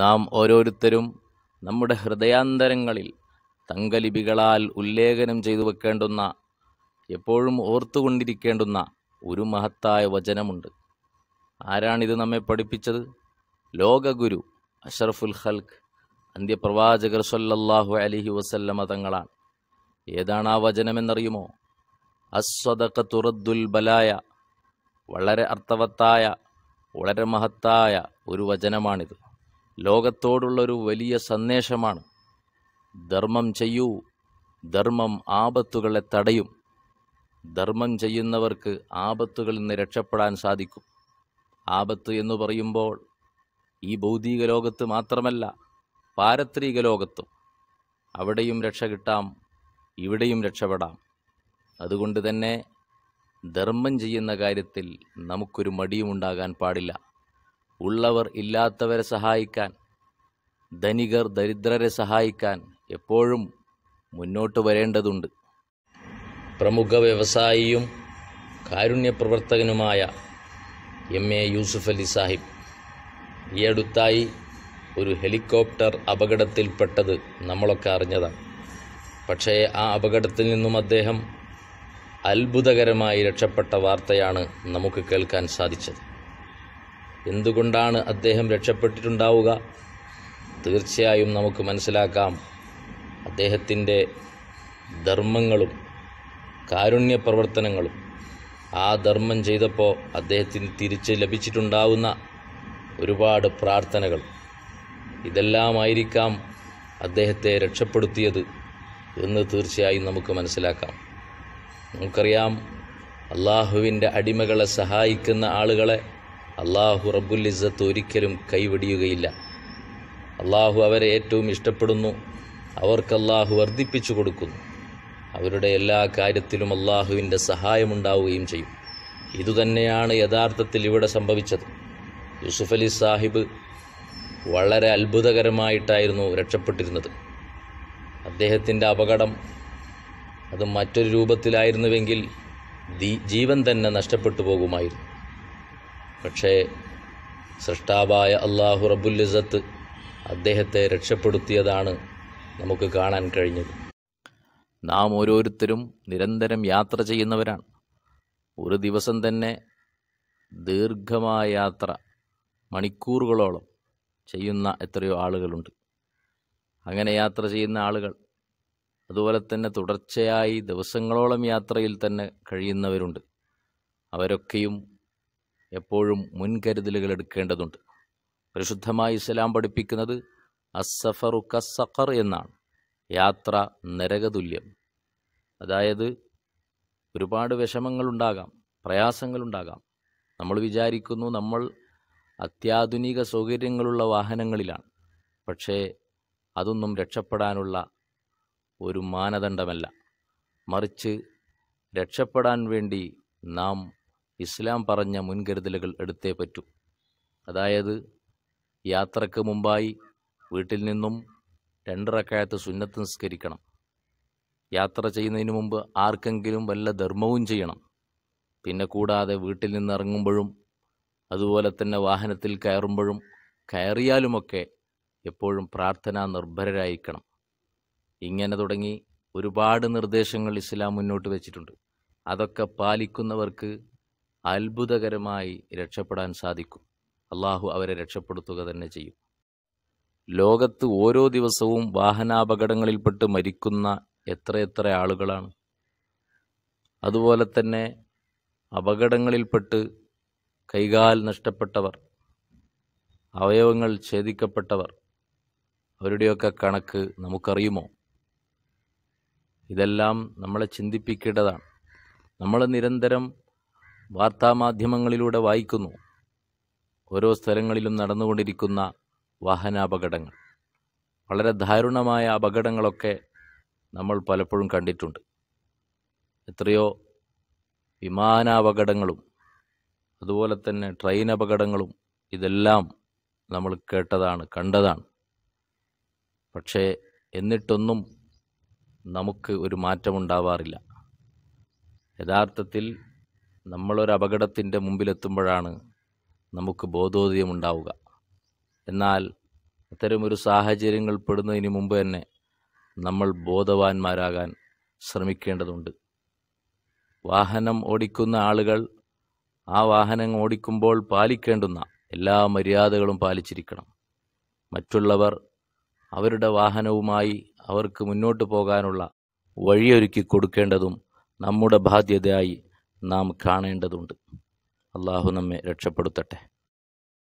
നാം ഓരോരുത്തരും നമ്മുടെ ഹൃദയാന്തരങ്ങളിൽ തങ്കലിപികളാൽ ഉല്ലേഖനം ചെയ്തു വെക്കേണ്ടുന്ന എപ്പോഴും ഓർത്തുകൊണ്ടിരിക്കേണ്ടുന്ന ഒരു മഹത്തായ വചനമുണ്ട് ആരാണിത് നമ്മെ പഠിപ്പിച്ചത് ലോകഗുരു അഷറഫുൽ ഹൽഖ് അന്ത്യപ്രവാചകർ സല്ലല്ലാഹു അലിഹി വസല്ലമ തങ്ങളാണ് ഏതാണ് ആ വചനമെന്നറിയുമോ അസ്വദക്ക തുറദ്ദുൽ ബലായ വളരെ അർത്ഥവത്തായ വളരെ മഹത്തായ ഒരു വചനമാണിത് ലോകത്തോടുള്ളൊരു വലിയ സന്ദേശമാണ് ധർമ്മം ചെയ്യൂ ധർമ്മം ആപത്തുകളെ തടയും ധർമ്മം ചെയ്യുന്നവർക്ക് ആപത്തുകളിൽ നിന്ന് രക്ഷപ്പെടാൻ സാധിക്കും ആപത്ത് എന്ന് പറയുമ്പോൾ ഈ ഭൗതിക ലോകത്ത് മാത്രമല്ല പാരത്രിക ലോകത്തും അവിടെയും രക്ഷ കിട്ടാം ഇവിടെയും രക്ഷപ്പെടാം അതുകൊണ്ട് തന്നെ ധർമ്മം ചെയ്യുന്ന കാര്യത്തിൽ നമുക്കൊരു മടിയും ഉണ്ടാകാൻ പാടില്ല ഉള്ളവർ ഇല്ലാത്തവരെ സഹായിക്കാൻ ധനികർ ദരിദ്രരെ സഹായിക്കാൻ എപ്പോഴും മുന്നോട്ട് വരേണ്ടതുണ്ട് പ്രമുഖ വ്യവസായിയും കാരുണ്യപ്രവർത്തകനുമായ എം എ യൂസുഫ് അലി സാഹിബ് ഈയടുത്തായി ഒരു ഹെലികോപ്റ്റർ അപകടത്തിൽപ്പെട്ടത് നമ്മളൊക്കെ അറിഞ്ഞതാണ് പക്ഷേ ആ അപകടത്തിൽ നിന്നും അദ്ദേഹം അത്ഭുതകരമായി രക്ഷപ്പെട്ട വാർത്തയാണ് നമുക്ക് കേൾക്കാൻ സാധിച്ചത് എന്തുകൊണ്ടാണ് അദ്ദേഹം രക്ഷപ്പെട്ടിട്ടുണ്ടാവുക തീർച്ചയായും നമുക്ക് മനസ്സിലാക്കാം അദ്ദേഹത്തിൻ്റെ ധർമ്മങ്ങളും കാരുണ്യ പ്രവർത്തനങ്ങളും ആ ധർമ്മം ചെയ്തപ്പോൾ അദ്ദേഹത്തിന് തിരിച്ച് ലഭിച്ചിട്ടുണ്ടാവുന്ന ഒരുപാട് പ്രാർത്ഥനകൾ ഇതെല്ലാമായിരിക്കാം അദ്ദേഹത്തെ രക്ഷപ്പെടുത്തിയത് എന്ന് തീർച്ചയായും നമുക്ക് മനസ്സിലാക്കാം നമുക്കറിയാം അള്ളാഹുവിൻ്റെ അടിമകളെ സഹായിക്കുന്ന ആളുകളെ അള്ളാഹു റബ്ബുൽ ഇസ്സത്ത് ഒരിക്കലും കൈവടിയുകയില്ല അള്ളാഹു അവരെ ഏറ്റവും ഇഷ്ടപ്പെടുന്നു അവർക്ക് അള്ളാഹു വർദ്ധിപ്പിച്ചു കൊടുക്കുന്നു അവരുടെ എല്ലാ കാര്യത്തിലും അള്ളാഹുവിൻ്റെ സഹായമുണ്ടാവുകയും ചെയ്യും ഇതുതന്നെയാണ് യഥാർത്ഥത്തിൽ ഇവിടെ സംഭവിച്ചത് യൂസുഫ് അലി സാഹിബ് വളരെ അത്ഭുതകരമായിട്ടായിരുന്നു രക്ഷപ്പെട്ടിരുന്നത് അദ്ദേഹത്തിൻ്റെ അപകടം അത് മറ്റൊരു രൂപത്തിലായിരുന്നുവെങ്കിൽ ജീവൻ തന്നെ നഷ്ടപ്പെട്ടു പോകുമായിരുന്നു പക്ഷേ സൃഷ്ടാവായ അള്ളാഹു റബുല്ലിസത്ത് അദ്ദേഹത്തെ രക്ഷപ്പെടുത്തിയതാണ് നമുക്ക് കാണാൻ കഴിഞ്ഞത് നാം ഓരോരുത്തരും നിരന്തരം യാത്ര ചെയ്യുന്നവരാണ് ഒരു ദിവസം തന്നെ ദീർഘമായ യാത്ര മണിക്കൂറുകളോളം ചെയ്യുന്ന എത്രയോ ആളുകളുണ്ട് അങ്ങനെ യാത്ര ചെയ്യുന്ന ആളുകൾ അതുപോലെ തന്നെ തുടർച്ചയായി ദിവസങ്ങളോളം യാത്രയിൽ തന്നെ കഴിയുന്നവരുണ്ട് അവരൊക്കെയും എപ്പോഴും മുൻകരുതലുകൾ എടുക്കേണ്ടതുണ്ട് പരിശുദ്ധമായി ഇസ്ലാം പഠിപ്പിക്കുന്നത് അസഫറു കസഖർ എന്നാണ് യാത്ര നരകതുല്യം അതായത് ഒരുപാട് വിഷമങ്ങളുണ്ടാകാം പ്രയാസങ്ങളുണ്ടാകാം നമ്മൾ വിചാരിക്കുന്നു നമ്മൾ അത്യാധുനിക സൗകര്യങ്ങളുള്ള വാഹനങ്ങളിലാണ് പക്ഷേ അതൊന്നും രക്ഷപ്പെടാനുള്ള ഒരു മാനദണ്ഡമല്ല മറിച്ച് രക്ഷപ്പെടാൻ വേണ്ടി നാം ഇസ്ലാം പറഞ്ഞ മുൻകരുതലുകൾ എടുത്തേ പറ്റൂ അതായത് യാത്രക്ക് മുമ്പായി വീട്ടിൽ നിന്നും രണ്ടറക്കായത്ത് സുന്നത്ത് നിസ്കരിക്കണം യാത്ര ചെയ്യുന്നതിന് മുമ്പ് ആർക്കെങ്കിലും വല്ല ധർമ്മവും ചെയ്യണം പിന്നെ കൂടാതെ വീട്ടിൽ നിന്ന് ഇറങ്ങുമ്പോഴും അതുപോലെ തന്നെ വാഹനത്തിൽ കയറുമ്പോഴും കയറിയാലുമൊക്കെ എപ്പോഴും പ്രാർത്ഥന നിർഭരരായിരിക്കണം ഇങ്ങനെ തുടങ്ങി ഒരുപാട് നിർദ്ദേശങ്ങൾ ഇസ്ലാം മുന്നോട്ട് വെച്ചിട്ടുണ്ട് അതൊക്കെ പാലിക്കുന്നവർക്ക് അത്ഭുതകരമായി രക്ഷപ്പെടാൻ സാധിക്കും അള്ളാഹു അവരെ രക്ഷപ്പെടുത്തുക തന്നെ ചെയ്യും ലോകത്ത് ഓരോ ദിവസവും വാഹനാപകടങ്ങളിൽപ്പെട്ട് മരിക്കുന്ന എത്രയെത്ര ആളുകളാണ് അതുപോലെ തന്നെ അപകടങ്ങളിൽപ്പെട്ട് കൈകാൽ നഷ്ടപ്പെട്ടവർ അവയവങ്ങൾ ഛേദിക്കപ്പെട്ടവർ അവരുടെയൊക്കെ കണക്ക് നമുക്കറിയുമോ ഇതെല്ലാം നമ്മളെ ചിന്തിപ്പിക്കേണ്ടതാണ് നമ്മൾ നിരന്തരം വാർത്താമാധ്യമങ്ങളിലൂടെ വായിക്കുന്നു ഓരോ സ്ഥലങ്ങളിലും നടന്നുകൊണ്ടിരിക്കുന്ന വാഹനാപകടങ്ങൾ വളരെ ദാരുണമായ അപകടങ്ങളൊക്കെ നമ്മൾ പലപ്പോഴും കണ്ടിട്ടുണ്ട് എത്രയോ വിമാനാപകടങ്ങളും അതുപോലെ തന്നെ ട്രെയിൻ അപകടങ്ങളും ഇതെല്ലാം നമ്മൾ കേട്ടതാണ് കണ്ടതാണ് പക്ഷേ എന്നിട്ടൊന്നും നമുക്ക് ഒരു മാറ്റമുണ്ടാവാറില്ല യഥാർത്ഥത്തിൽ നമ്മളൊരു അപകടത്തിൻ്റെ മുമ്പിലെത്തുമ്പോഴാണ് നമുക്ക് ബോധോദയമുണ്ടാവുക എന്നാൽ അത്തരമൊരു സാഹചര്യങ്ങൾ പെടുന്നതിന് മുമ്പ് തന്നെ നമ്മൾ ബോധവാന്മാരാകാൻ ശ്രമിക്കേണ്ടതുണ്ട് വാഹനം ഓടിക്കുന്ന ആളുകൾ ആ വാഹനം ഓടിക്കുമ്പോൾ പാലിക്കേണ്ടുന്ന എല്ലാ മര്യാദകളും പാലിച്ചിരിക്കണം മറ്റുള്ളവർ അവരുടെ വാഹനവുമായി അവർക്ക് മുന്നോട്ട് പോകാനുള്ള വഴിയൊരുക്കി കൊടുക്കേണ്ടതും നമ്മുടെ ബാധ്യതയായി നാം കാണേണ്ടതുണ്ട് അള്ളാഹു നമ്മെ രക്ഷപ്പെടുത്തട്ടെ